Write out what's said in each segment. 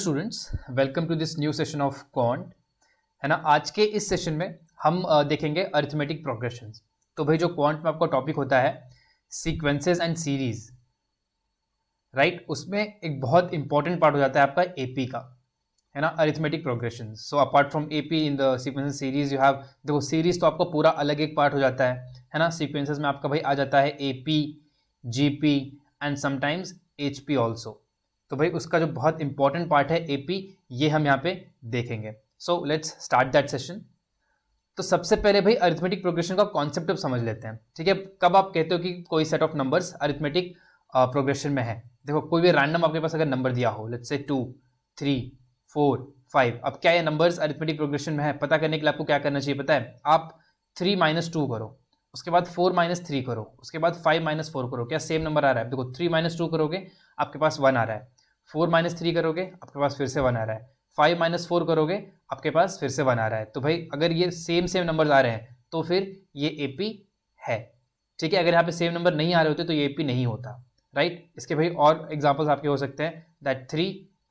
Students welcome to this new session of कॉन्ट है ना आज के इस सेशन में हम देखेंगे अर्थमेटिक प्रोग्रेशन तो भाई जो क्वांट में आपका टॉपिक होता है सीक्वेंसेस एंड सीरीज राइट उसमें एक बहुत इंपॉर्टेंट पार्ट हो जाता है आपका एपी का है ना arithmetic progression so apart from A P in the sequence series you have देखो सीरीज तो आपका पूरा अलग एक पार्ट हो जाता है है ना सीक्वेंसेस में आपका भाई आ जाता है A P G P and sometimes H P also तो भाई उसका जो बहुत इंपॉर्टेंट पार्ट है एपी ये हम यहाँ पे देखेंगे so let's start that session तो सबसे पहले भाई अरिथमेटिक प्रोग्रेशन का कॉन्सेप्ट समझ लेते हैं ठीक है कब आप कहते हो कि कोई set of numbers arithmetic progression में है देखो कोई भी रैंडम आपके पास अगर नंबर दिया हो let's say to three four five अब क्या ये नंबर्स अरिथमेटिक प्रोग्रेशन में है पता करने के लिए आपको क्या करना चाहिए पता है आप थ्री माइनस टू करो उसके बाद फोर माइनस थ्री करो उसके बाद फाइव माइनस फोर करो क्या सेम नंबर आ रहा है देखो थ्री माइनस टू करोगे आपके पास वन आ रहा है फोर माइनस थ्री करोगे आपके पास फिर से वन आ रहा है फाइव माइनस फोर करोगे आपके पास फिर से वन आ रहा है तो भाई अगर ये सेम सेम नंबर आ रहे हैं तो फिर ये ए पी है ठीक है अगर यहाँ पे सेम नंबर नहीं आ रहे होते तो ये ए पी नहीं होता राइट इसके भाई और एग्जाम्पल्स आपके हो सकते हैं that three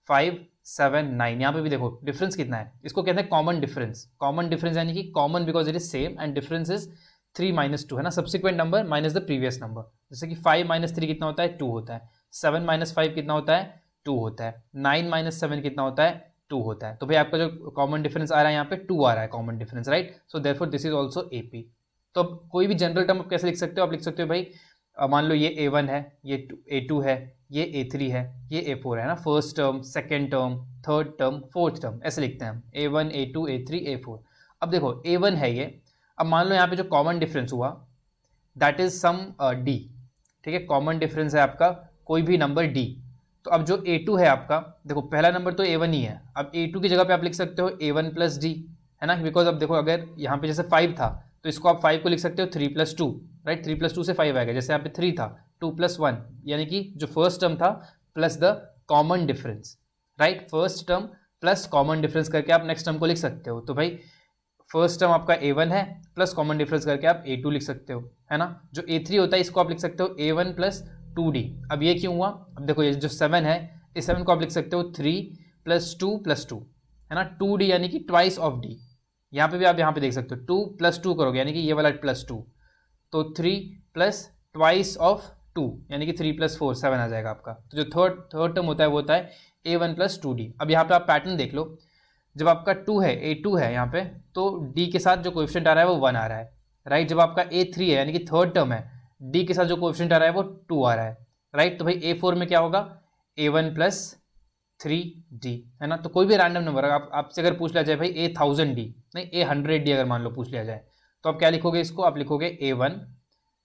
five seven nine यहाँ पे भी देखो डिफरेंस कितना है इसको कहते हैं कॉमन डिफरेंस कॉमन डिफरेंस यानी कि common because it is same and difference is three minus two है ना subsequent number minus the previous number जैसे कि फाइव माइनस थ्री कितना होता है टू होता है सेवन माइनस फाइव कितना होता है टू होता है नाइन माइनस सेवन कितना होता है टू होता है तो भाई आपका जो कॉमन डिफरेंस आ रहा है यहाँ पे टू आ रहा है common difference right so there four this is also A P तो अब कोई भी जनरल टर्म आप कैसे लिख सकते हो आप लिख सकते हो भाई मान लो ये ए वन है ये ए टू है ये ए थ्री है ये ए फोर है ना first term second term third term fourth term ऐसे लिखते हैं हम A one A two A three A four अब देखो ए वन है ये अब मान लो यहाँ पे जो कॉमन डिफरेंस हुआ दैट इज सम डी ठीक है कॉमन डिफरेंस है आपका कोई भी नंबर डी तो अब जो ए टू है आपका देखो पहला नंबर तो ए वन ही है अब ए टू की जगह पे आप लिख सकते हो ए वन प्लस डी है ना बिकॉज अब देखो अगर यहाँ पे जैसे फाइव था तो इसको आप फाइव को लिख सकते हो three plus two right three plus two से फाइव आएगा जैसे यहाँ पे थ्री था टू प्लस वन यानी कि जो फर्स्ट टर्म था plus the common difference right first term plus common difference करके आप नेक्स्ट टर्म को लिख सकते हो तो भाई फर्स्ट टर्म आपका ए वन है प्लस कॉमन डिफरेंस करके आप ए टू लिख सकते हो है ना जो ए थ्री होता है इसको आप लिख सकते हो A one plus two D अब ये क्यों हुआ अब देखो ये जो सेवन है इस सेवन को आप लिख सकते हो three plus two plus two है ना टू डी यानी कि ट्वाइस ऑफ डी यहाँ पे भी आप यहाँ पे देख सकते हो टू प्लस टू करोगे यानी कि ये वाला प्लस टू तो three plus twice of two यानी कि थ्री प्लस फोर सेवन आ जाएगा आपका तो जो थर्ड थर्ड टर्म होता है वो होता है ए वन प्लस टू डी अब यहाँ पे आप पैटर्न देख लो जब आपका टू है ए टू है यहाँ पे तो डी के साथ जो क्वेश्चन आ रहा है वो वन आ रहा है राइट जब आपका ए थ्री है यानी कि थर्ड टर्म है डी के साथ जो क्वेश्चन आ रहा है वो टू आ रहा है राइट तो भाई ए फोर में क्या होगा A one plus three D है ना तो कोई भी रैंडम नंबर आप आपसे अगर पूछ लिया जाए भाई ए थाउजेंड डी नहीं ए हंड्रेड डी अगर मान लो पूछ लिया जाए तो आप क्या लिखोगे इसको आप लिखोगे A one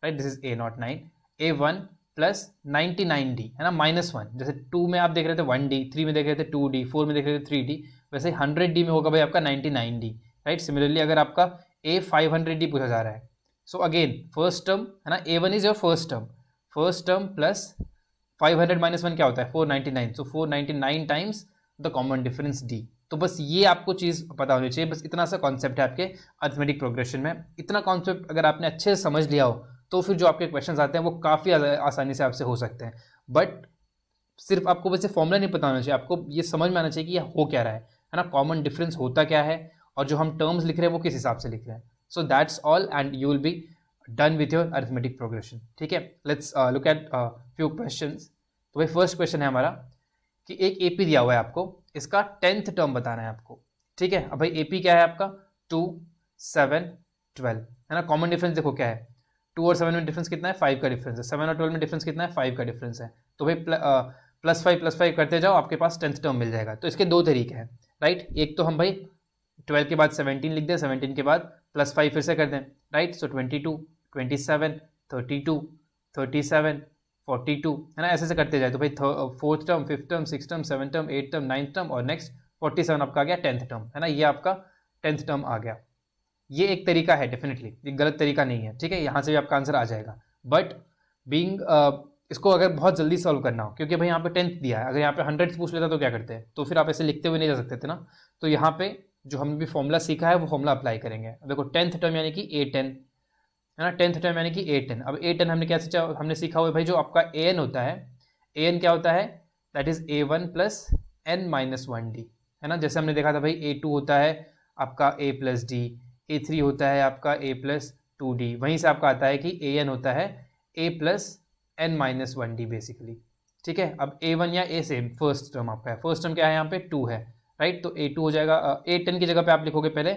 right this is A not nine A one plus ninety nine D है ना माइनस वन जैसे टू में आप देख रहे थे वन डी थ्री में देख रहे थे टू डी फोर में देख रहे थे थ्री डी वैसे हंड्रेड डी में होगा भाई आपका ninety nine D right similarly अगर आपका ए फाइव हंड्रेड डी पूछा जा रहा है सो अगेन फर्स्ट टर्म है ना A one is your first term first term plus five hundred minus one क्या होता है four ninety nine so four ninety nine times the common difference D तो बस ये आपको चीज़ पता होनी चाहिए बस इतना सा कॉन्सेप्ट है आपके अर्थमेटिक प्रोग्रेशन में इतना कॉन्सेप्ट अगर आपने अच्छे से समझ लिया हो तो फिर जो आपके क्वेश्चन आते हैं वो काफ़ी आसानी से आपसे हो सकते हैं बट सिर्फ आपको बस ये फॉर्मूला नहीं पता होना चाहिए आपको ये समझ में आना चाहिए कि यह हो क्या रहा है है ना कॉमन डिफरेंस होता क्या है और जो हम टर्म्स लिख रहे हैं वो किस हिसाब से लिख रहे हैं so that's all and you will be done with your arithmetic progression ठीक है let's uh, look at uh, few questions तो भाई first question है हमारा कि एक AP दिया हुआ है आपको इसका टेंथ टर्म बताना है आपको ठीक है अब भाई AP क्या है आपका टू सेवन ट्वेल्व है ना कॉमन डिफरेंस देखो क्या है टू और सेवन में डिफरेंस कितना है फाइव का डिफरेंस है सेवन और ट्वेल्व में डिफरेंस कितना है फाइव का डिफरेंस है तो भाई प्ल, प्लस फाइव प्लस फाइव करते जाओ आपके पास टेंथ टर्म मिल जाएगा तो इसके दो तरीके हैं राइट एक तो हम भाई ट्वेल्व के बाद सेवनटीन लिख दें सेवनटीन के बाद प्लस फाइव फिर से कर दें right so twenty two twenty seven thirty two thirty seven forty two है ना ऐसे ऐसे करते जाए तो भाई fourth term fifth term six term seven term eight term ninth term और नेक्स्ट फोर्टी सेवन आपका आ गया टेंथ टर्म है ना ये आपका टेंथ टर्म आ गया ये एक तरीका है डेफिनेटली ये गलत तरीका नहीं है ठीक है यहाँ से भी आपका आंसर आ जाएगा बट बींग uh, इसको अगर बहुत जल्दी सॉल्व करना हो क्योंकि भाई यहाँ पे टेंथ दिया है अगर यहाँ पे हंड्रेड पूछ लेता तो क्या करते हैं तो फिर आप ऐसे लिखते हुए नहीं जा सकते थे ना तो यहाँ पे जो हमने भी फॉर्मूला सीखा है वो फॉर्मूला अप्लाई करेंगे अब देखो टेंथ टर्म यानी कि ए टेन है ना टेंथ टर्म यानी कि ए टेन अब ए टेन हमने कैसे हमने सीखा हुआ है भाई जो आपका ए एन होता है ए एन क्या होता है that is A one plus N minus one D है ना जैसे हमने देखा था भाई ए टू होता है आपका ए प्लस डी ए थ्री होता है आपका ए प्लस टू डी वहीं से आपका आता है कि ए एन होता है ए plus N minus one D basically ठीक है अब ए वन या ए सेम फर्स्ट टर्म आपका है फर्स्ट टर्म क्या है यहाँ पे टू है राइट तो ए टू हो जाएगा ए टेन की जगह पे आप लिखोगे पहले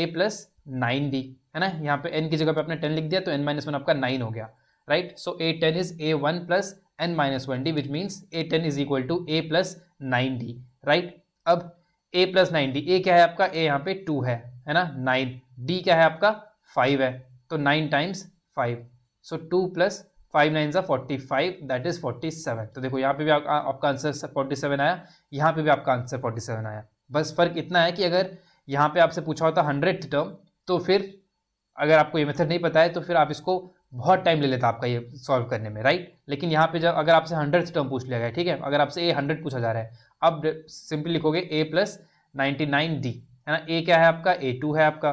ए प्लस नाइन डी है ना यहाँ पे एन की जगह पे आपने टेन लिख दिया तो एन माइनस वन आपका नाइन हो गया right so A ten is A one plus N minus one D which means A ten is equal to A plus nine D right अब A plus nine D A क्या है आपका ए यहाँ पे to है है ना नाइन डी क्या है आपका फाइव है तो nine times five so two plus five nine ज़ा forty five that is forty seven तो देखो यहाँ पे भी आ, आ, आपका आंसर फोर्टी सेवन आया यहाँ पे भी आपका आंसर फोर्टी सेवन आया बस फर्क इतना है कि अगर यहाँ पे आपसे पूछा होता हंड्रेड टर्म तो फिर अगर आपको ये मेथड नहीं पता है तो फिर आप इसको बहुत टाइम ले लेता आपका ये सॉल्व करने में राइट लेकिन यहाँ पे जब अगर आपसे हंड्रेड टर्म पूछ लिया गया ठीक है अगर आपसे ए हंड्रेड पूछा जा रहा है अब सिंपली लिखोगे A plus ninety nine D है ना ए क्या है आपका ए टू है आपका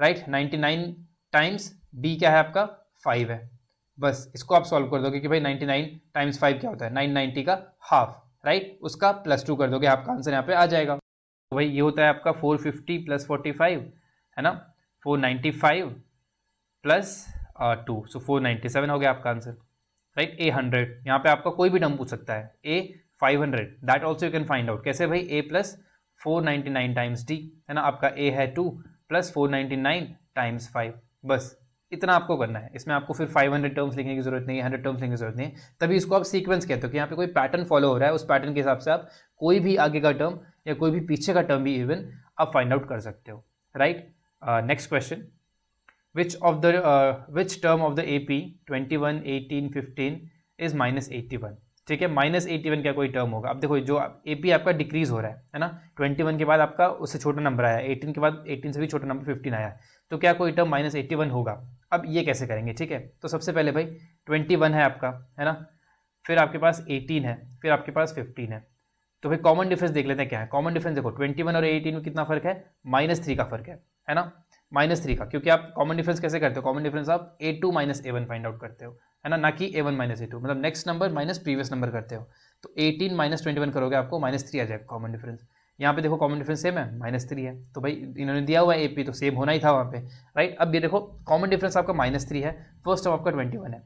right ninety nine times B क्या है आपका फाइव है बस इसको आप सॉल्व कर दोगे कि भाई 99 नाइन टाइम्स फाइव क्या होता है 990 का हाफ राइट उसका प्लस टू कर दोगे आपका आंसर यहाँ पे आ जाएगा तो भाई ये होता है आपका 450 फिफ्टी प्लस फोर्टी है ना 495 प्लस टू सो 497 हो गया आपका आंसर राइट ए हंड्रेड यहाँ पे आपका कोई भी डम पूछ सकता है A five hundred that also you can find out कैसे भाई A plus four ninety nine times D है ना आपका ए है two plus four ninety nine times five बस इतना आपको करना है इसमें आपको फिर 500 टर्म्स लिखने की जरूरत नहीं है हंड्रेड टर्म्स लिखने की जरूरत नहीं है तभी इसको आप सीक्वेंस कहते हो कि यहाँ पे कोई पैटर्न फॉलो हो रहा है उस पैटर्न के हिसाब से आप कोई भी आगे का टर्म या कोई भी पीछे का टर्म भी इवन आप फाइंड आउट कर सकते हो right next question which of the which term of the A P twenty one eighteen fifteen is minus eighty one ठीक है माइनस एटी वन का कोई टर्म होगा अब देखो जो ए पी आपका डिक्रीज हो रहा है है ना ट्वेंटी वन के बाद आपका उससे छोटा नंबर आया एटीन के बाद एटीन से भी छोटा नंबर फिफ्टीन आया तो क्या कोई टर्म माइनस एट्टी वन होगा अब ये कैसे करेंगे ठीक है तो सबसे पहले भाई ट्वेंटी वन है आपका है ना फिर आपके पास एटीन है फिर आपके पास फिफ्टीन है तो भाई कॉमन डिफरेंस देख लेते हैं क्या है कॉमन डिफरेंस देखो ट्वेंटी वन और एटीन में कितना फ़र्क है माइनस थ्री का फर्क है है ना माइनस थ्री का क्योंकि आप कॉमन डिफरेंस कैसे करते हो कॉमन डिफरेंस आप A two minus A one find out करते हो है ना ना कि A one minus A two मतलब next number minus previous number करते हो तो एटीन माइनस ट्वेंटी वन करोगे आपको माइनस थ्री आ जाएगा कॉमन डिफरेंस यहाँ पे देखो कॉमन डिफरेंस सेम है माइनस थ्री है तो भाई इन्होंने दिया हुआ है ए तो सेम होना ही था वहाँ पे राइट अब ये देखो कॉमन डिफरेंस आपका माइनस थ्री है फर्स्ट टर्म आपका ट्वेंटी वन है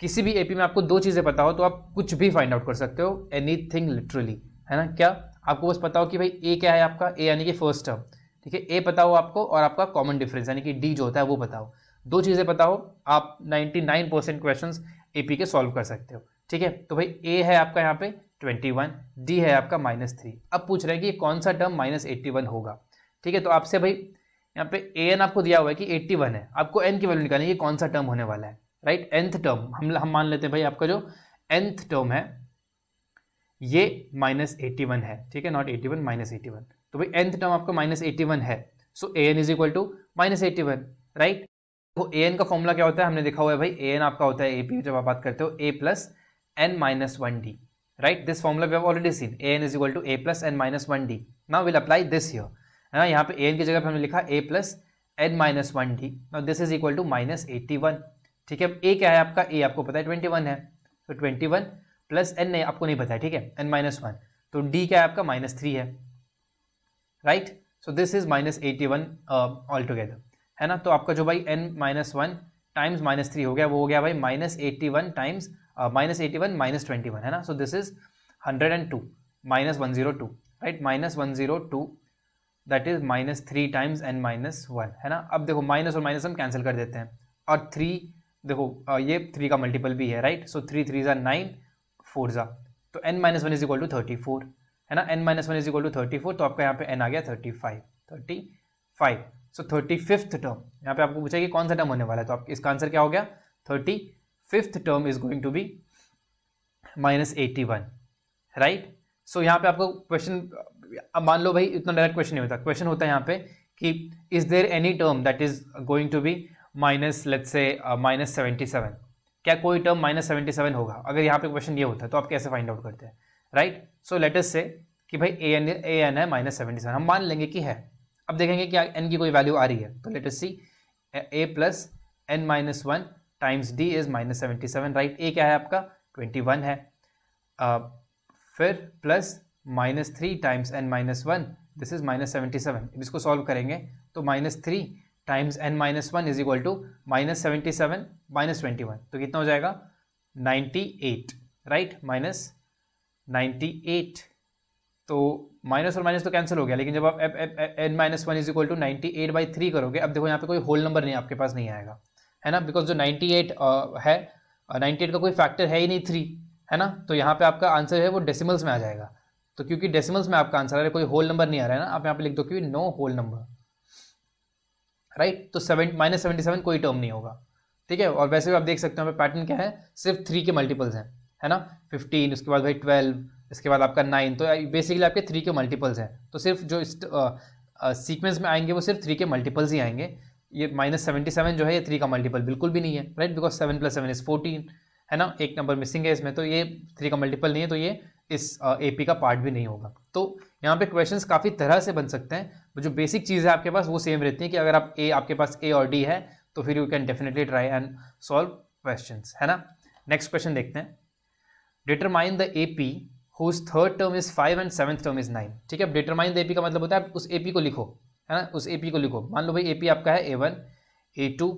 किसी भी एपी में आपको दो चीज़ें पता हो तो आप कुछ भी फाइंड आउट कर सकते हो एनी थिंग लिटरली है ना क्या आपको बस पता हो कि भाई ए क्या है आपका ए यानी कि फर्स्ट टर्म ठीक है ए पता हो आपको और आपका कॉमन डिफरेंस यानी कि डी जो होता है वो पता हो दो चीज़ें पता हो आप ninety nine percent question A P के सॉल्व कर सकते हो ठीक है तो भाई ए है आपका यहाँ पे ट्वेंटी वन डी है आपका माइनस थ्री अब पूछ रहे हैं कि कौन सा टर्म माइनस एट्टी वन होगा ठीक है तो आपसे भाई यहाँ पे ए एन आपको दिया हुआ है कि एट्टी वन है आपको एन की वैल्यू निकालनी है कौन सा टर्म होने वाला है राइट एंथ टर्म हम हम मान लेते हैं भाई आपका जो एंथ टर्म है ये माइनस एट्टी वन है ठीक है not eighty one minus eighty one तो भाई एंथ टर्म आपका माइनस एटी वन है so a n is equal to minus eighty one right तो ए एन का फॉर्मूला क्या होता है हमने देखा हुआ है भाई ए एन आपका होता है ए पी जब आप बात करते हो a plus N minus one d right this formula we have already seen an is equal to a plus n minus 1d now we'll apply this here है ना यहाँ पे an की जगह पे हमने लिखा a plus N minus one d और this is equal to minus eighty one ठीक है अब a क्या है आपका a आपको पता है ट्वेंटी वन है तो ट्वेंटी वन प्लस एन नहीं आपको नहीं पता है ठीक है एन माइनस वन तो d क्या है आपका माइनस थ्री है right so this is minus eighty one all together है ना तो आपका जो भाई n minus one times minus three हो गया वो हो गया भाई minus eighty one times minus eighty one minus twenty one है ना so this is hundred and two minus one zero two right minus one zero two that is minus three times and minus one है ना अब देखो minus और minus हम cancel कर देते हैं और थ्री देखो uh, ये थ्री का मल्टीपल भी है राइट सो थ्री थ्री ज़ा नाइन फोर ज़ा तो N minus one is equal to thirty four है ना n minus one is equal to thirty four तो आपका यहाँ पे एन आ गया thirty five thirty five so thirty fifth term यहाँ पे आपको पूछा कि कौन सा टर्म होने वाला है तो आप इसका आंसर क्या हो गया thirty fifth term is going to be minus eighty one right so यहाँ पे आपको क्वेश्चन अब मान लो भाई इतना डायरेक्ट क्वेश्चन नहीं होता क्वेश्चन होता है यहाँ पे कि is there any term that is going to be minus let say minus seventy seven क्या कोई टर्म माइनस सेवेंटी सेवन होगा अगर यहाँ पे क्वेश्चन ये होता है तो आप कैसे फाइंड आउट करते हैं राइट सो लेटेस्ट से कि भाई ए एन ए एन है माइनस सेवेंटी सेवन हम मान लेंगे कि है अब देखेंगे कि एन की कोई वैल्यू आ रही है तो let's just see a plus N minus one times d is minus seventy seven right a क्या है आपका ट्वेंटी वन है uh, फिर plus minus three times n minus one this is minus seventy seven इसको solve करेंगे तो minus three times n minus one is equal to minus seventy seven minus twenty one तो कितना हो जाएगा ninety eight right minus ninety eight तो minus और minus तो कैंसिल हो गया लेकिन जब आप n minus one is equal to ninety eight by three करोगे अब देखो यहाँ पे कोई होल नंबर नहीं आपके पास नहीं आएगा है ना बिकॉज जो 98 uh, है नाइन्टी uh, एट का कोई फैक्टर है ही नहीं थ्री है ना तो यहाँ पे आपका आंसर है वो डेसिमल्स में आ जाएगा तो क्योंकि डेसिमल्स में आपका आंसर आ रहा है कोई होल नंबर नहीं आ रहा है ना आप यहाँ पे लिख दो क्योंकि नो होल नंबर राइट तो सेवन माइनस सेवेंटी सेवन कोई टर्म नहीं होगा ठीक है और वैसे भी आप देख सकते हो यहाँ पे पैटर्न क्या है सिर्फ थ्री के मल्टीपल्स हैं है ना फिफ्टीन उसके बाद भाई ट्वेल्व इसके बाद आपका नाइन तो बेसिकली आपके थ्री के मल्टीपल्स हैं तो सिर्फ जो सीक्वेंस uh, uh, में आएंगे वो सिर्फ थ्री के मल्टीपल्स ही आएंगे ये माइनस सेवेंटी सेवन जो है ये थ्री का मल्टीपल बिल्कुल भी नहीं है right because seven plus seven is fourteen है ना एक नंबर मिसिंग है इसमें तो ये थ्री का मल्टीपल नहीं है तो ये इस ए uh, का पार्ट भी नहीं होगा तो यहाँ पे क्वेश्चंस काफ़ी तरह से बन सकते हैं जो बेसिक चीज़ है आपके पास वो सेम रहती है कि अगर आप ए आपके पास ए और डी है तो फिर you can definitely try and solve question है ना नेक्स्ट क्वेश्चन देखते हैं determine the A P whose third term is five and seventh term is nine ठीक है डिटरमाइन द ए पी का मतलब होता है आप उस ए पी को लिखो है ना उस ए पी को लिखो मान लो भाई ए पी आपका है ए one A two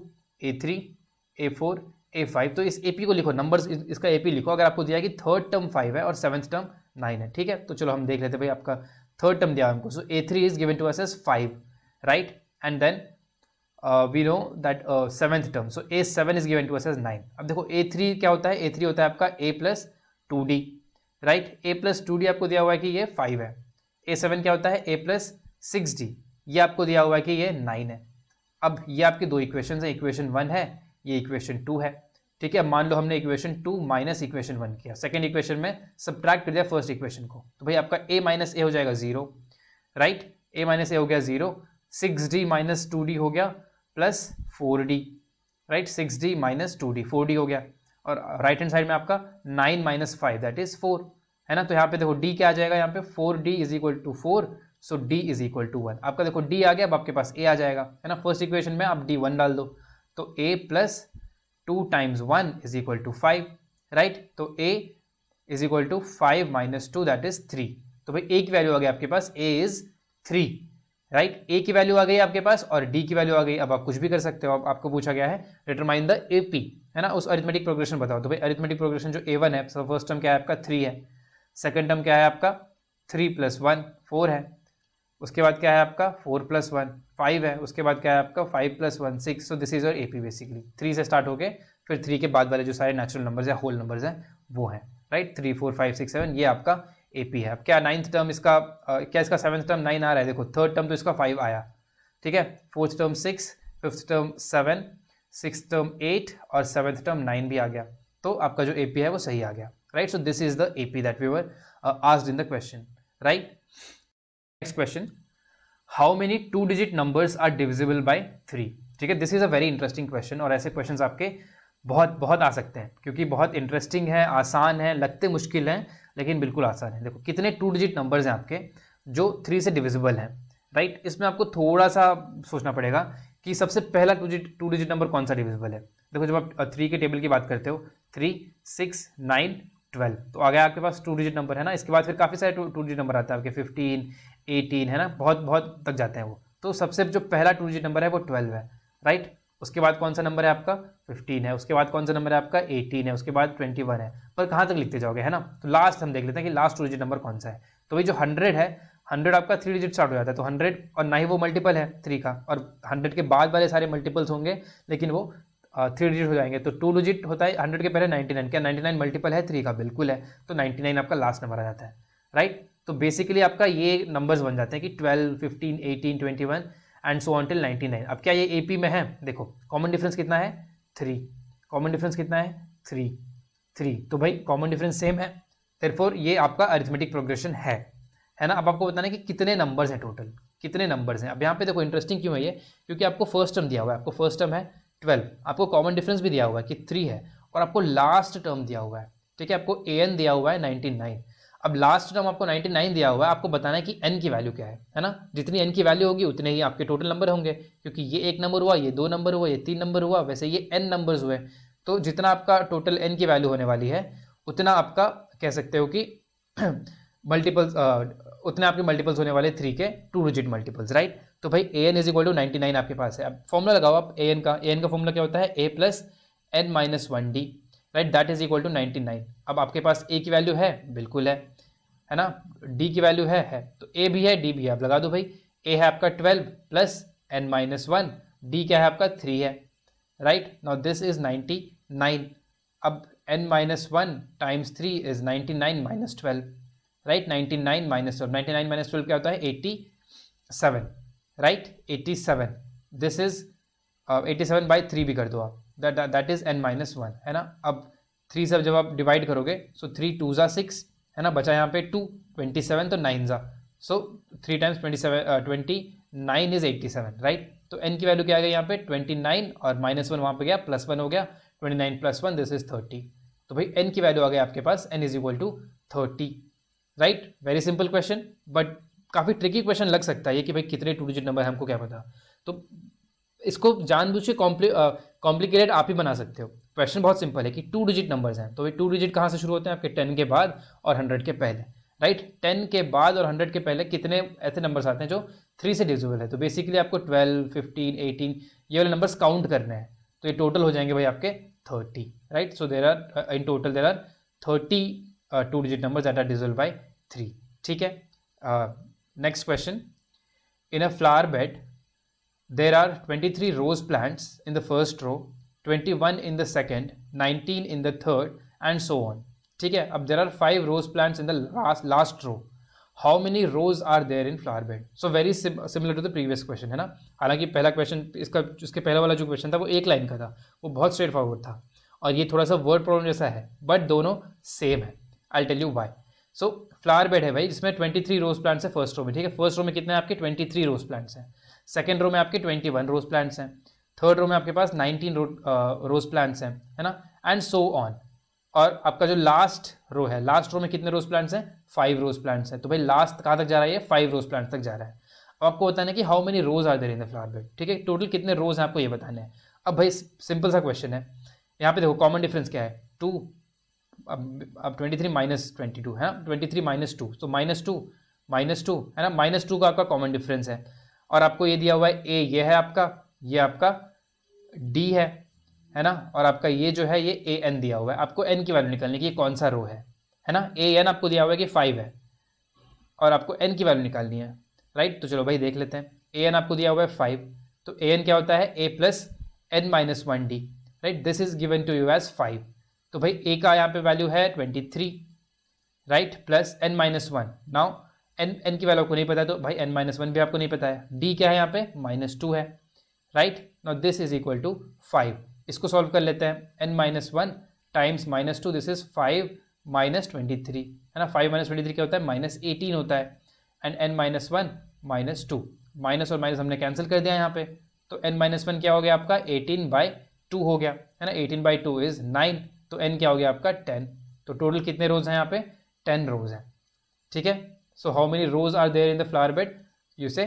A three A four a five तो इस ए पी को लिखो नंबर इसका ए पी लिखो अगर आपको दिया कि थर्ड टर्म फाइव है और सेवन्थ टर्म नाइन है ठीक है तो चलो हम देख लेते भाई आपका थर्ड टर्म दिया हमको so a three is given to us as five right and then we know that seventh term so a seven is given to us as nine अब देखो ए थ्री क्या होता है ए थ्री होता है आपका ए plus two d right a plus two d आपको दिया हुआ है कि ये फाइव है ए सेवन क्या होता है ए प्लस सिक्स डी ये आपको दिया हुआ है कि ये नाइन है अब ये आपकी दो इक्वेशन है इक्वेशन वन है ये इक्वेशन टू है ठीक है अब मान लो हमने equation two minus equation one किया सेकेंड इक्वेशन में सब्ट्रैक्ट कर दिया फर्स्ट इक्वेशन को तो भाई आपका ए माइनस ए हो जाएगा zero right a minus a हो गया zero six d minus two d हो गया plus four d right six d minus two d four d हो गया और राइट हैंड साइड में आपका nine minus five that is four है ना तो यहाँ पे देखो डी क्या आ जाएगा यहाँ पे four d is equal to four so d is equal to one आपका देखो डी आ गया अब आपके पास ए आ जाएगा है ना फर्स्ट इक्वेशन में आप डी वन डाल दो तो a plus two times one is equal to five right तो a is equal to five minus two that is three तो भाई ए की वैल्यू आ गई आपके पास a is three right a की वैल्यू आ गई आपके पास और डी की वैल्यू आ गई अब आप कुछ भी कर सकते हो अब आपको पूछा गया है डिटरमाइन द ए पी है ना उस अरिथमेटिक प्रोग्रेशन बताओ तो भाई अरिथमेटिक प्रोग्रेशन जो ए वन है फर्स्ट टर्म क्या है आपका थ्री है सेकेंड टर्म क्या है आपका थ्री प्लस वन फोर है उसके बाद क्या है आपका फोर प्लस वन फाइव है उसके बाद क्या है आपका five plus one six so this is your A P basically three से स्टार्ट हो गए फिर थ्री के बाद वाले जो सारे नेचुरल नंबर्स है होल नंबर्स हैं वो हैं right three four five six seven ये आपका ए पी है अब क्या नाइन्थ टर्म इसका आ, क्या इसका सेवन्थ टर्म नाइन आ रहा है देखो थर्ड टर्म तो इसका फाइव आया ठीक है fourth term six fifth term seven six term eight और सेवन्थ टर्म नाइन भी आ गया तो आपका जो ए पी है वो सही आ गया right so this is the A P that we were asked in the question right next question how many two digit numbers are divisible by three ठीक है this is a very interesting question और ऐसे question आपके बहुत बहुत आ सकते हैं क्योंकि बहुत इंटरेस्टिंग है आसान है लगते मुश्किल हैं लेकिन बिल्कुल आसान है देखो कितने टू डिजिट नंबर्स हैं आपके जो थ्री से डिविजिबल हैं राइट इसमें आपको थोड़ा सा सोचना पड़ेगा कि सबसे पहला two digit two digit number कौन सा डिविजिबल है देखो जब आप थ्री के टेबल की बात करते हो थ्री सिक्स नाइन ट्वेल्व तो आ गया आपके पास टू डिजिट नंबर है ना इसके बाद फिर काफ़ी सारे टू डिजिट नंबर आते हैं आपके फिफ्टीन एटीन है ना बहुत बहुत तक जाते हैं वो तो सबसे जो पहला टू डिजिट नंबर है वो ट्वेल्व है राइट उसके बाद कौन सा नंबर है आपका फिफ्टीन है उसके बाद कौन सा नंबर है आपका एटीन है उसके बाद ट्वेंटी वन है पर कहाँ तक लिखते जाओगे है ना तो लास्ट हम देख लेते हैं कि लास्ट टू डिजिट नंबर कौन सा है तो भाई जो हंड्रेड है हंड्रेड आपका थ्री डिजिट स्टार्ट हो जाता है तो हंड्रेड और ना ही वो मल्टीपल है थ्री का और हंड्रेड के बाद वाले सारे मल्टीपल्स होंगे लेकिन वो थ्री डिजिट हो जाएंगे तो टू डिजिट होता है हंड्रेड के पहले नाइन्टी नाइन क्या नाइन्टी नाइन मल्टीपल है थ्री का बिल्कुल है तो नाइन्टी नाइन आपका लास्ट नंबर आ जाता है राइट तो बेसिकली आपका ये नंबर्स बन जाते हैं कि 12, 15, 18, 21 एंड सो ऑनटिल 99 अब क्या ये एपी में है देखो कॉमन डिफरेंस कितना है थ्री कॉमन डिफरेंस कितना है थ्री थ्री तो भाई कॉमन डिफरेंस सेम है देरफोर ये आपका अरिथमेटिक प्रोग्रेशन है है ना अब आपको बताना है कि कितने नंबर्स हैं टोटल कितने नंबर्स हैं अब यहाँ पे देखो इंटरेस्टिंग क्यों है ये क्योंकि आपको फर्स्ट टर्म दिया हुआ है आपको फर्स्ट टर्म है ट्वेल्व आपको कॉमन डिफरेंस भी दिया हुआ है कि थ्री है और आपको लास्ट टर्म दिया हुआ है ठीक है आपको ए एन दिया हुआ है नाइन्टी नाइन अब लास्ट टर्म आपको 99 दिया हुआ है आपको बताना है कि एन की वैल्यू क्या है है ना जितनी एन की वैल्यू होगी उतने ही आपके टोटल नंबर होंगे क्योंकि ये एक नंबर हुआ ये दो नंबर हुआ ये तीन नंबर हुआ वैसे ये एन नंबर्स हुए तो जितना आपका टोटल एन की वैल्यू होने वाली है उतना आपका कह सकते हो कि मल्टीपल्स उतने आपके मल्टीपल्स होने वाले थ्री के टू डिजिट मल्टीपल्स राइट तो भाई a n is equal to ninety nine आपके पास है अब फॉर्मूला लगाओ आप ए एन का ए एन का फॉर्मूला क्या होता है ए plus N minus one d right that is equal to ninety nine अब आपके पास ए की वैल्यू है बिल्कुल है है ना डी की वैल्यू है है तो ए भी है डी भी है आप लगा दो भाई ए है आपका twelve plus N minus one d क्या है आपका थ्री है right now this is ninety nine अब n minus one times three is ninety nine minus twelve right ninety nine minus twelve ninety nine minus twelve क्या होता है eighty seven right eighty seven this is eighty seven by three भी कर दो आप that that is n minus one है ना अब थ्री से जब आप डिवाइड करोगे सो थ्री टू ज़ा सिक्स है ना बचा यहाँ पे टू ट्वेंटी सेवन तो नाइन ज़ा so three times twenty seven twenty nine is eighty seven right तो एन की वैल्यू क्या आ गई यहाँ पे ट्वेंटी नाइन और माइनस वन वहाँ पर गया प्लस वन हो गया twenty nine plus one this is thirty तो भाई एन की वैल्यू आ गई आपके पास n is equal to thirty right very simple question but काफ़ी ट्रिकी क्वेश्चन लग सकता है ये कि भाई कितने टू डिजिट नंबर है हमको क्या पता तो इसको जानबूझ के uh, कॉम्प्लिकेटेड आप ही बना सकते हो क्वेश्चन बहुत सिंपल है कि टू डिजिट नंबर्स हैं तो ये टू डिजिट कहाँ से शुरू होते हैं आपके टेन के बाद और हंड्रेड के पहले राइट टेन के बाद और हंड्रेड के पहले कितने ऐसे नंबर्स आते हैं जो थ्री से डिजिबल है तो बेसिकली आपको ट्वेल्व फिफ्टीन एटीन ये वाले नंबर्स काउंट करने हैं तो ये टोटल हो जाएंगे भाई आपके thirty right so there are in total there are thirty two digit numbers that are divisible by three ठीक है next question in a flower bed There are 23 rose plants in the first row, 21 in the second, 19 in the third and so on. ठीक है अब there are five rose plants in the last last row how many rose are there in flower bed so very similar to the previous question है ना हालांकि पहला question इसका उसके पहला वाला जो क्वेश्चन था वो एक लाइन का था वो बहुत स्ट्रेट फॉरवर्ड था और ये थोड़ा सा वर्ड प्रॉब्लम जैसा है बट दोनों सेम है I tell you why so flower bed है भाई जिसमें ट्वेंटी थ्री रोज प्लांट्स है फर्स्ट रो में ठीक है फर्स्ट रो में कितने आपके ट्वेंटी थ्री रोज प्लांट्स हैं सेकेंड रो में आपके ट्वेंटी वन रोज प्लांट्स हैं थर्ड रो में आपके पास नाइनटीन रोज प्लांट्स हैं है ना एंड सो ऑन और आपका जो लास्ट रो है लास्ट रो में कितने रोज प्लांट्स हैं फाइव रोज प्लांट्स हैं तो भाई लास्ट कहाँ तक जा रहा है फाइव रोज प्लांट्स तक जा रहा है अब आपको बताना है कि how many rose are there in the flower bed ठीक है टोटल कितने रोज हैं आपको ये बताने हैं अब भाई सिंपल सा क्वेश्चन है यहाँ पे देखो कॉमन डिफरेंस क्या है टू अब अब twenty three minus twenty two है ना ट्वेंटी थ्री माइनस टू तो माइनस टू माइनस टू है ना माइनस टू का आपका कॉमन डिफरेंस है और आपको ये दिया हुआ है ए ये है आपका ये आपका डी है है ना और आपका ये जो है ये ए एन दिया हुआ है आपको एन की वैल्यू निकालनी कि कौन सा रो है है ना ए एन आपको दिया हुआ है कि फाइव है और आपको एन की वैल्यू निकालनी है राइट तो चलो भाई देख लेते हैं ए एन आपको दिया हुआ है फाइव तो ए एन क्या होता है ए plus N minus one d right this is given to you as five तो भाई ए का यहाँ पे वैल्यू है twenty three right plus N minus one now n n की वैल्यू आपको नहीं पता है तो भाई एन माइनस वन भी आपको नहीं पता है डी क्या है यहाँ पे माइनस टू है right now this is equal to five इसको सॉल्व कर लेते हैं n minus one times minus two this is five minus twenty three है ना फाइव माइनस ट्वेंटी थ्री क्या होता है माइनस एटीन होता है and n minus one minus two minus और माइनस हमने कैंसिल कर दिया यहाँ पे तो एन माइनस वन क्या हो गया आपका एटीन बाई टू हो गया है ना eighteen by two is nine तो एन क्या हो गया आपका टेन तो टोटल कितने रोज़ हैं यहाँ पे टेन रोज़ हैं ठीक है so how many rose are there in the flower bed you say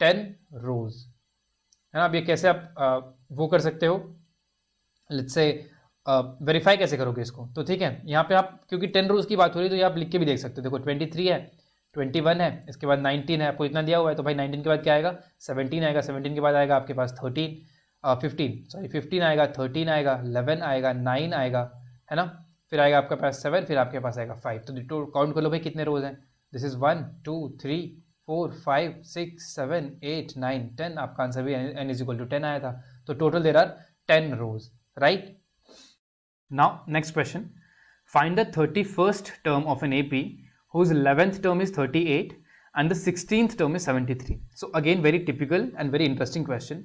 ten rows है ना अब ये कैसे आप वो कर सकते हो लेट्स से वेरीफाई कैसे करोगे इसको तो ठीक है यहाँ पे आप क्योंकि टेन रोज की बात हो रही है तो ये आप लिख के भी देख सकते हो देखो ट्वेंटी थ्री है ट्वेंटी वन है इसके बाद नाइनटीन है आपको इतना दिया हुआ है तो भाई नाइनटीन के बाद क्या आएगा सेवनटीन आएगा सेवनटीन के बाद आएगा आपके पास थर्टीन फिफ्टीन सॉरी फिफ्टीन आएगा थर्टीन आएगा इलेवन आएगा नाइन आएगा है ना फिर आएगा आपके पास सेवन फिर आपके पास आएगा फाइव तो काउंट कर लो भाई कितने रोज हैं this is one two three four five six seven eight nine ten आपका आंसर भी n is equal to ten आया था तो total there are ten rows right now next question find the thirty first term of an A P whose eleventh term is thirty eight and the sixteenth term is seventy three so again very typical and very interesting question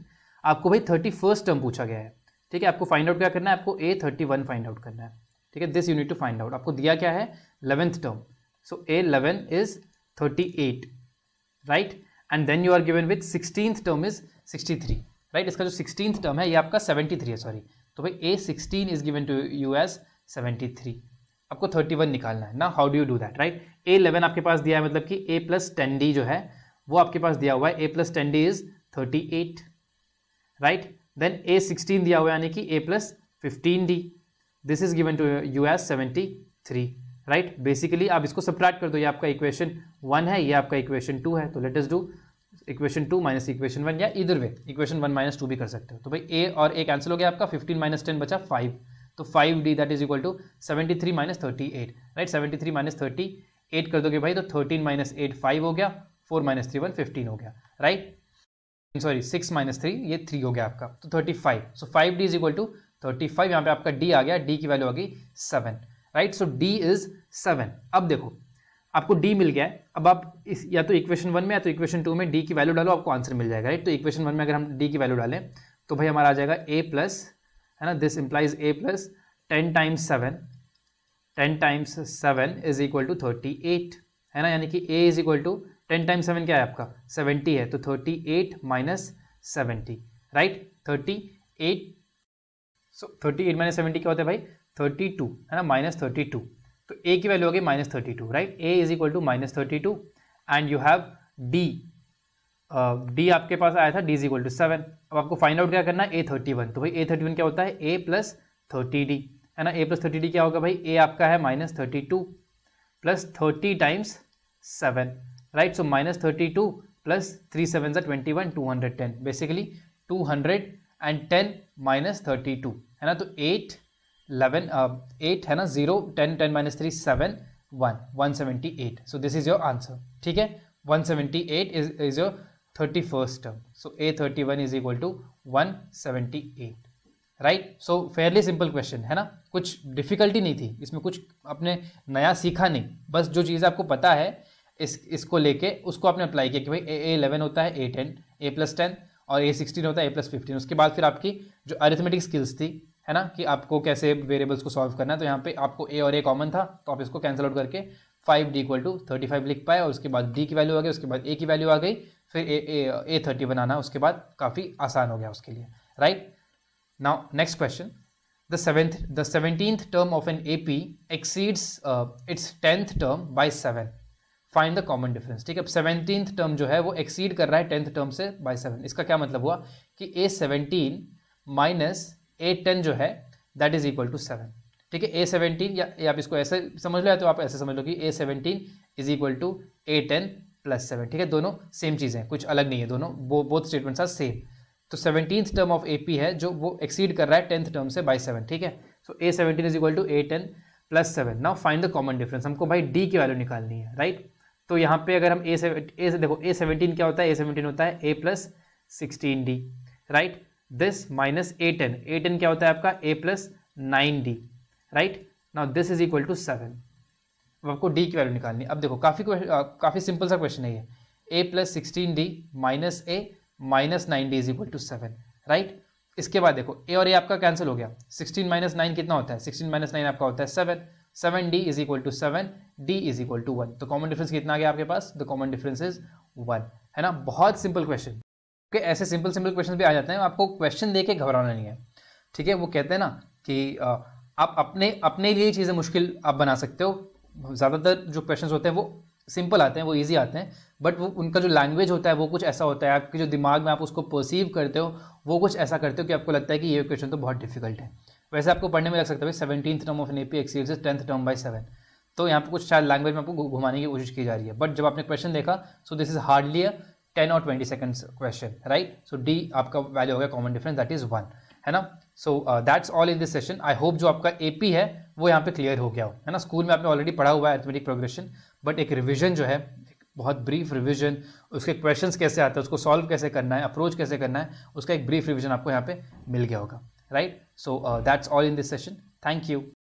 आपको भाई thirty first term पूछा गया है ठीक है आपको find out क्या करना है आपको a thirty one find out करना है ठीक है this you need to find out आपको दिया क्या है eleventh term So A11 is 38, right? And then you are given with 16th term is 63, right? इसका जो 16th term है ये आपका 73 है सॉरी तो भाई A16 is given to you as 73. आपको 31 निकालना है ना how do you do that right a eleven आपके पास दिया है मतलब कि ए प्लस टेन डी जो है वो आपके पास दिया हुआ है ए plus ten d is 38, right then a sixteen दिया हुआ है यानी कि a plus fifteen d this is given to you as seventy three right right? Basically आप इसको सब्ट्रैक्ट कर दो ये आपका इक्वेशन वन है ये आपका इक्वेशन टू है तो let let's do equation two minus equation one या either way equation one minus two भी कर सकते हो तो भाई ए और ए कैंसिल हो गया आपका फिफ्टीन माइनस टेन बचा फाइव तो five d that is equal to seventy three minus thirty eight right seventy three minus thirty eight कर दोगे भाई तो थर्टीन माइनस एट फाइव हो गया four minus three one fifteen हो गया right sorry six minus three ये three हो गया आपका तो thirty five so five d is equal to thirty five यहाँ पे आपका डी आ गया डी की वैल्यू आ गई seven right so d is seven अब देखो आपको डी मिल गया है अब आप इस या तो इक्वेशन वन में या तो इक्वेशन टू में डी की वैल्यू डालो आपको आंसर मिल जाएगा राइट तो इक्वेशन वन में अगर हम डी की वैल्यू डालें तो भाई हमारा आ जाएगा ए प्लस है ना this implies a plus ten times seven ten times seven is equal to thirty eight है ना यानी कि a is equal to ten times seven क्या है आपका सेवेंटी है तो thirty eight minus seventy right thirty eight so thirty eight minus seventy क्या होता है भाई थर्टी टू है ना माइनस थर्टी टू तो ए की वैल्यू हो गई minus thirty two right a is equal to minus thirty two and you have d d आपके पास आया था d is equal to seven अब आपको फाइंड आउट क्या करना है ए थर्टी वन तो भाई ए थर्टी वन क्या होता है ए प्लस थर्टी डी है ना ए प्लस थर्टी डी क्या होगा भाई ए आपका है minus thirty two plus thirty times seven right so minus thirty two plus three seven सा twenty one two hundred ten basically two hundred and ten minus thirty two है ना तो eight eleven eight uh, है ना zero ten ten minus three seven one one seventy eight so this is your answer ठीक है one seventy eight is is your thirty first term so A thirty one is equal to one seventy eight right so fairly simple question है ना कुछ difficulty नहीं थी इसमें कुछ आपने नया सीखा नहीं बस जो चीज़ आपको पता है इस इसको लेके उसको आपने अप्लाई किया कि भाई ए इलेवन होता है a ten a plus ten और ए सिक्सटीन होता है ए प्लस फिफ्टीन उसके बाद फिर आपकी जो अरिथमेटिक स्किल्स थी है ना कि आपको कैसे वेरिएबल्स को सॉल्व करना है तो यहाँ पे आपको ए और ए कॉमन था तो आप इसको कैंसिल आउट करके five d equal to thirty five लिख पाए और उसके बाद डी की वैल्यू आ गई उसके बाद ए की वैल्यू आ गई फिर ए ए थर्टी बनाना उसके बाद काफ़ी आसान हो गया उसके लिए right now next question the seventh the 17th term of an A P exceeds its tenth term by seven find the common difference ठीक है सेवनटीन टर्म जो है वो एक्सीड कर रहा है टेंथ टर्म से बाई सेवन इसका क्या मतलब हुआ कि a seventeen minus eight ten जो है that is equal to seven ठीक है ए सेवनटीन या आप इसको ऐसे समझ लो या तो आप ऐसे समझ लो कि a seventeen is equal to a ten plus seven ठीक है दोनों सेम चीज़ हैं कुछ अलग नहीं है दोनों बो बोथ स्टेटमेंट्स आर सेम तो seventeen term of A P है जो वो एक्सीड कर रहा है टेंथ टर्म से बाई सेवन ठीक है so a seventeen is equal to a ten plus seven now find the common difference हमको भाई डी की वैल्यू निकालनी है राइट तो यहाँ पे अगर हम ए सेवन ए देखो ए सेवनटीन क्या होता है ए सेवनटीन होता है ए plus sixteen d right this minus a ten a ten क्या होता है आपका ए plus nine D right now this is equal to seven अब आपको डी की वैल्यू निकालनी अब देखो काफ़ी काफ़ी सिंपल सा क्वेश्चन है ये a plus sixteen d minus a minus nine d is equal to seven right इसके बाद देखो ए और ए आपका कैंसिल हो गया सिक्सटीन माइनस नाइन कितना होता है सिक्सटीन माइनस नाइन आपका होता है seven seven d is equal to seven d is equal to one तो कॉमन डिफरेंस कितना आ गया आपके पास the common difference is one है ना बहुत सिंपल क्वेश्चन कि ऐसे सिंपल सिंपल क्वेश्चन भी आ जाते हैं आपको क्वेश्चन दे के घबराना नहीं है ठीक है वो कहते हैं ना कि आप अपने अपने लिए चीज़ें मुश्किल आप बना सकते हो ज़्यादातर जो क्वेश्चन होते हैं वो सिंपल आते हैं वो ईजी आते हैं बट वो उनका जो लैंग्वेज होता है वो कुछ ऐसा होता है आपके जो दिमाग में आप उसको परसीव करते हो वो कुछ ऐसा करते हो कि आपको लगता है कि ये क्वेश्चन तो बहुत डिफिकल्ट है वैसे आपको पढ़ने में लग सकता है seventeen term of an A P exceed tenth term by seven तो यहाँ पर कुछ शायद लैंग्वेज में आपको घुमाने की कोशिश की जा रही है बट जब आपने क्वेश्चन देखा so this is hardly a ten और twenty seconds question right so d आपका वैल्यू हो गया common difference that is one है ना so that's all in this session I hope जो आपका ए पी है वो यहाँ पे क्लियर हो गया हो है ना स्कूल में आपने ऑलरेडी पढ़ा हुआ है एथमेटिक प्रोग्रेशन बट एक रिविजन जो है बहुत ब्रीफ रिविजन उसके क्वेश्चन कैसे आते हैं उसको सॉल्व कैसे करना है अप्रोच कैसे करना है उसका एक ब्रीफ रिविजन आपको यहाँ पे मिल गया होगा right so that's all in this session thank you